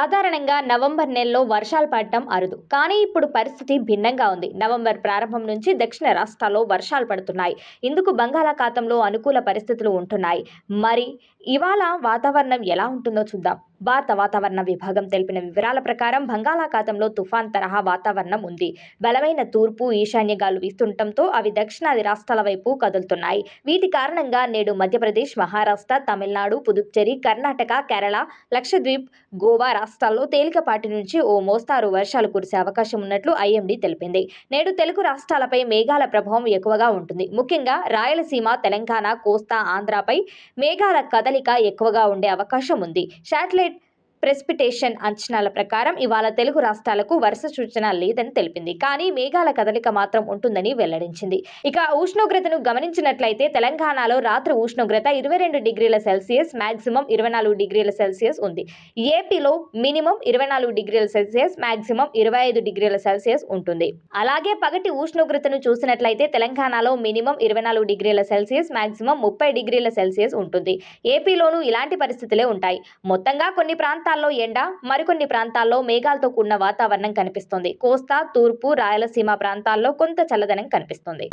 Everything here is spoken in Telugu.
సాధారణంగా నవంబర్ నెలలో వర్షాలు పడటం అరుదు కానీ ఇప్పుడు పరిస్థితి భిన్నంగా ఉంది నవంబర్ ప్రారంభం నుంచి దక్షిణ రాష్ట్రాల్లో వర్షాలు పడుతున్నాయి ఇందుకు బంగాళాఖాతంలో అనుకూల పరిస్థితులు ఉంటున్నాయి మరి ఇవాళ వాతావరణం ఎలా ఉంటుందో చూద్దాం భారత వాతావరణ విభాగం తెలిపిన వివరాల ప్రకారం బంగాళాఖాతంలో తుఫాన్ తరహా వాతావరణం ఉంది బలమైన తూర్పు ఈశాన్య గాలు వీస్తుండటంతో అవి దక్షిణాది రాష్ట్రాల వైపు కదులుతున్నాయి వీటి కారణంగా నేడు మధ్యప్రదేశ్ మహారాష్ట్ర తమిళనాడు పుదుచ్చేరి కర్ణాటక కేరళ లక్షద్వీప్ గోవా రాష్ట్రాల్లో తేలికపాటి నుంచి ఓ మోస్తారు వర్షాలు కురిసే అవకాశం ఉన్నట్లు ఐఎండీ తెలిపింది నేడు తెలుగు రాష్ట్రాలపై మేఘాల ప్రభావం ఎక్కువగా ఉంటుంది ముఖ్యంగా రాయలసీమ తెలంగాణ కోస్తా ఆంధ్రపై మేఘాల కదలిక ఎక్కువగా ఉండే అవకాశం ఉంది శాటిలైట్ ప్రెసిపిటేషన్ అంచనాల ప్రకారం ఇవాళ తెలుగు రాష్ట్రాలకు వరుస సూచన లేదని తెలిపింది కానీ మేఘాల కదలిక మాత్రం ఉంటుందని వెల్లడించింది ఇక ఉష్ణోగ్రతను గమనించినట్లయితే తెలంగాణలో రాత్రి ఉష్ణోగ్రత ఇరవై రెండు డిగ్రీల సెల్సియస్ మ్యాక్సిమం ఇరవై నాలుగు డిగ్రీల సెల్సియస్ ఉంది ఏపీలో మినిమం ఇరవై నాలుగు డిగ్రీల సెల్సియస్ మ్యాక్సిమం ఇరవై ఐదు డిగ్రీల సెల్సియస్ ఉంటుంది అలాగే పగటి ఉష్ణోగ్రతను చూసినట్లయితే తెలంగాణలో మినిమం ఇరవై నాలుగు డిగ్రీల సెల్సియస్ మ్యాక్సిమం ముప్పై డిగ్రీల సెల్సియస్ ఉంటుంది ఏపీలోనూ ఇలాంటి పరిస్థితులే ఉంటాయి మొత్తంగా కొన్ని ప్రాంతాలు ప్రాంతాల్లో ఎండ మరికొన్ని ప్రాంతాల్లో మేఘాలతో కూడిన వాతావరణం కనిపిస్తుంది కోస్తా తూర్పు రాయలసీమ ప్రాంతాల్లో కొంత చల్లదనం కనిపిస్తుంది